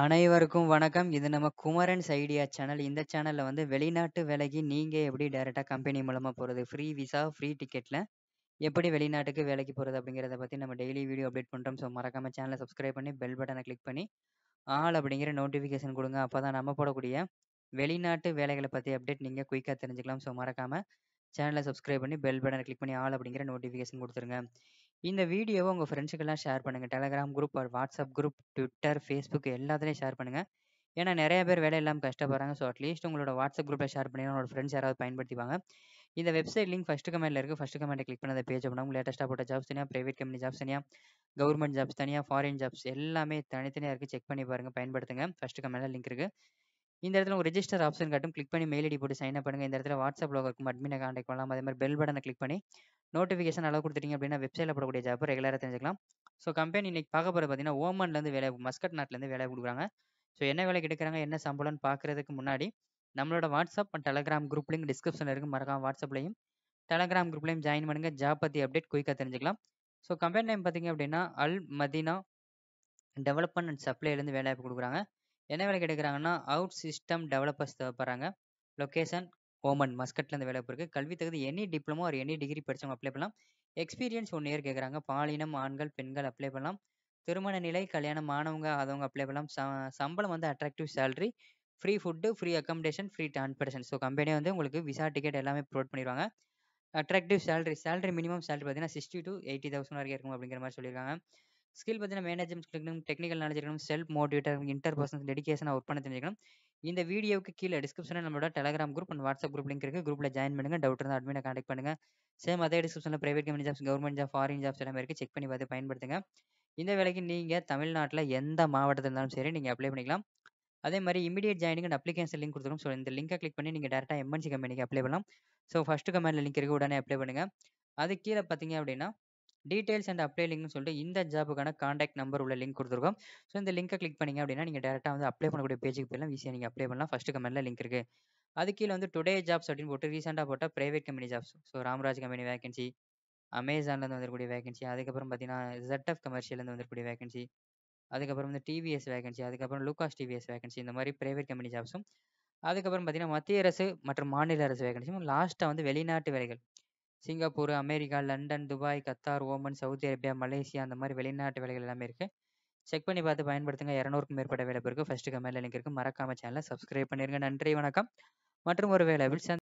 அனைவருக்கும் வணக்கம். இது நம்ம குமரன்ஸ் ஐடியா சேனல். இந்த சேனலில் வந்து வெளிநாட்டு வேலைக்கு நீங்கள் எப்படி டைரெக்டாக கம்பெனி மூலமாக போகிறது ஃப்ரீ விசா, ஃப்ரீ டிக்கெட்டில் எப்படி வெளிநாட்டுக்கு வேலைக்கு போகிறது அப்படிங்கிறத பற்றி நம்ம டெய்லி வீடியோ அப்டேட் பண்ணுறோம் ஸோ மறக்காமல் சேனலை சப்ஸ்கிரைப் பண்ணி பெல் பட்டனை கிளிக் பண்ணி ஆள் அப்படிங்கிற நோட்டிஃபிகேஷன் கொடுங்க. தான் நம்ம போடக்கூடிய வெளிநாட்டு வேலைகளை பற்றி அப்டேட் நீங்கள் குயிக்காக தெரிஞ்சுக்கலாம். ஸோ மறக்காமல் சேனலை சப்ஸ்கிரைப் பண்ணி பெல் பட்டனை கிளிக் பண்ணி ஆள் அப்படிங்கிற நோட்டிஃபிகேஷன் கொடுத்துருங்க இந்த வீடியோவை உங்கள் ஃப்ரெண்ட்ஸுக்கெல்லாம் ஷேர் பண்ணுங்கள் Telegram group or WhatsApp group Twitter Facebook எல்லாத்துலேயும் ஷேர் பண்ணுங்கள் ஏன்னா நிறைய பேர் வேலை இல்லாமல் கஷ்டப்படுறாங்க ஸோ அட்லீஸ்ட் உங்களோட வாட்ஸ்அப் குரூப்பில் ஷேர் பண்ணி உங்களோட ஃப்ரெண்ட்ஸ் யாராவது பயன்படுத்திவாங்க இந்த வெப்சைட் லிங்க் ஃபஸ்ட்டு கமெண்ட்டில் இருக்குது ஃபஸ்ட்டு கமெண்ட்டை கிளிக் பண்ண பேஜ் பண்ணுவோம் லேட்டஸ்ட்டாக போட்ட ஜாப்ஸ் தனியாக ப்ரைவேட் கம்பெனி ஜாப்ஸ் தனியாக கவர்மெண்ட் ஜாப்ஸ் தனியாக ஃபாரின் ஜாப்ஸ் எல்லாமே தனித்தனியாக இருக்குது செக் பண்ணி பாருங்கள் பயன்படுத்துங்க ஃபஸ்ட்டு கமெண்ட்டில் லிங்க் இருக்குது இந்த இடத்துல உங்கள் ரிஜிஸ்டர் ஆப்ஷன் காட்டும் கிளிக் பண்ணி மெயில் ஐடி போட்டு சைன் அப் பண்ணுங்கள் இந்த இடத்துல வாட்ஸ்அப் லோகம் இருக்கும் அட்மினை காண்டாக்ட் பண்ணலாம் அதே மாதிரி பெல் பட்டனை கிளிக் பண்ணி நோட்டிஃபிகேஷன் அளவு கொடுத்துட்டீங்க அப்படின்னா வெப்சைட்டில் போடக்கூடிய ஜாப் ரெகுலராக தெரிஞ்சுக்கலாம் ஸோ கம்பெனி இன்னைக்கு பார்க்க போகிறது பார்த்தீங்கன்னா ஓமன்லேருந்து வேலை மஸ்கட் நாட்டிலேருந்து வேலை கொடுக்குறாங்க ஸோ என்ன வேலை கிடைக்கிறாங்க என்ன சம்பளம்னு பார்க்குறதுக்கு முன்னாடி நம்மளோட WhatsApp and Telegram group link டிஸ்கிரிப்ஷனில் இருக்குது மறக்காம வாட்ஸ்அப்லையும் டெலகிராம் குரூப்லையும் ஜாயின் பண்ணுங்க ஜாப் பற்றி அப்டேட் குயிக்காக தெரிஞ்சுக்கலாம் ஸோ கம்பெனி நேம் பார்த்தீங்க அப்படின்னா அல் மதினா டெவலப்மெண்ட் அண்ட் சப்ளைலேருந்து வேலை கொடுக்குறாங்க என்ன வேலை கிடைக்கிறாங்கன்னா அவுட் சிஸ்டம் டெவலப்பர்ஸ் தேவைப்படுறாங்க லொக்கேஷன் ஓமன் மஸ்கட்லேருந்து வேலை போயிருக்கு கல்வி தகுதி எனி டிப்ளமோ ஒரு எனி டிகிரி படிச்சவங்க அப்ளை பண்ணலாம் எக்ஸ்பீரியன்ஸ் ஒன் இயர் கேட்குறாங்க பாலினம் ஆண்கள் பெண்கள் அப்ளை பண்ணலாம் திருமண நிலை கல்யாணம் மாணவங்க அதவங்க அப்ளை பண்ணலாம் சம்பளம் வந்து attractive salary free food free accommodation free transportation so company வந்து உங்களுக்கு விசா டிக்கெட் எல்லாமே ப்ரொவைட் பண்ணிடுவாங்க attractive salary salary minimum salary பார்த்தீங்கன்னா சிக்ஸ்டி டு எயிட்டி தௌசண்ட் வரைக்கும் இருக்கும் அப்படிங்கிற மாதிரி சொல்லியிருக்காங்க ஸ்கில் பார்த்தீங்கன்னா மேனேஜ்மெண்ட் டெக்னிக்கல் நாலேஜ் இருக்கணும் செல்ஃப் மோட்டிவேட்டர் இன்டர் பர்சனல் டெடிக்கேஷனாக ஒர்க் பண்ண தெரிஞ்சுக்கணும் இந்த வீடியோவுக்கு கீழே டிஸ்கிரிப்ஷனில் நம்மளோட Telegram group and WhatsApp group link இருக்குது குரூப்பில் ஜாயின் பண்ணுங்கள் டவுட் இருந்தால் அட்மினை கான்டெக்ட் பண்ணுங்க சேம் அதே டிஸ்கிரிப்ஷனில் private company jobs government job foreign jobs எல்லாமே இருக்குது செக் பண்ணி பார்த்து பயன்படுத்துங்க இந்த வேலைக்கு நீங்கள் தமிழ்நாட்டில் எந்த மாவட்டத்தில் இருந்தாலும் சரி நீங்கள் அப்ளை பண்ணிக்கலாம் அதே மாதிரி immediate joining and application link கொடுத்துரும் ஸோ இந்த லிங்கை கிளிக் பண்ணி நீங்கள் டேரெக்டாக எம்என்சி கம்பெனிக்கு அப்ளை பண்ணலாம் ஸோ ஃபஸ்ட்டு கமெண்டில் லிங்க் இருக்குது உடனே அப்ளை பண்ணுங்கள் அது கீழே பார்த்தீங்க அப்படின்னா டீடைல்ஸ் அண்ட் அப்ளை லிங்க்னு சொல்லிட்டு இந்த ஜாபுக்கான காண்டாக்ட் நம்பர் உள்ள லிங்க் கொடுத்துருக்கோம் ஸோ இந்த லிங்கை கிளிக் பண்ணிங்க அப்படின்னா நீங்கள் டேரெக்டாக வந்து அப்ளை பண்ணக்கூடிய பேஜுக்கு போயிடலாம் ஈஸியாக நீங்கள் அப்ளை பண்ணலாம் ஃபஸ்ட்டு கமெண்ட்டில் லிங்க் இருக்குது அது கீழே வந்து டுடே ஜாப்ஸ் அப்படின்னு போட்டு ரீசெண்டாக போட்டால் private company jobs so Ramraj company vacancy அமேசான்லேருந்து வந்துருக்கூடிய வேகன்சி அதுக்கப்புறம் பார்த்தீங்கன்னா ஜெட்எஃப் இருந்து வந்துருக்கூடிய வேகன்சி அதுக்கப்புறம் வந்து டிவிஎஸ் வேகன்சி அதுக்கப்புறம் லூகாஸ் டிவிஎஸ் வேகன்சி இந்த மாதிரி ப்ரைவேட் கம்பெனி ஜாப்ஸும் அதுக்கப்புறம் பார்த்தீங்கன்னா மத்திய அரசு மற்றும் மாநில அரசு வேகன்சியும் லாஸ்ட்டாக வந்து வெளிநாட்டு வேலைகள் Singapore, America, London, Dubai, Qatar, Oman, Saudi Arabia, Malaysia அந்த மாதிரி வெளிநாட்டு வேலைகள் எல்லாமே இருக்கு. செக் பண்ணி பார்த்து பயன்படுத்துங்க. இருநூறுக்கும் மேற்பட்ட வேலை இருக்கு. ஃபர்ஸ்ட் கமெண்ட்ல லிங்க் இருக்கு. மறக்காம சேனலை சப்ஸ்கிரைப் பண்ணிருங்க. நன்றி, வணக்கம் மற்றும் ஒரு வேலை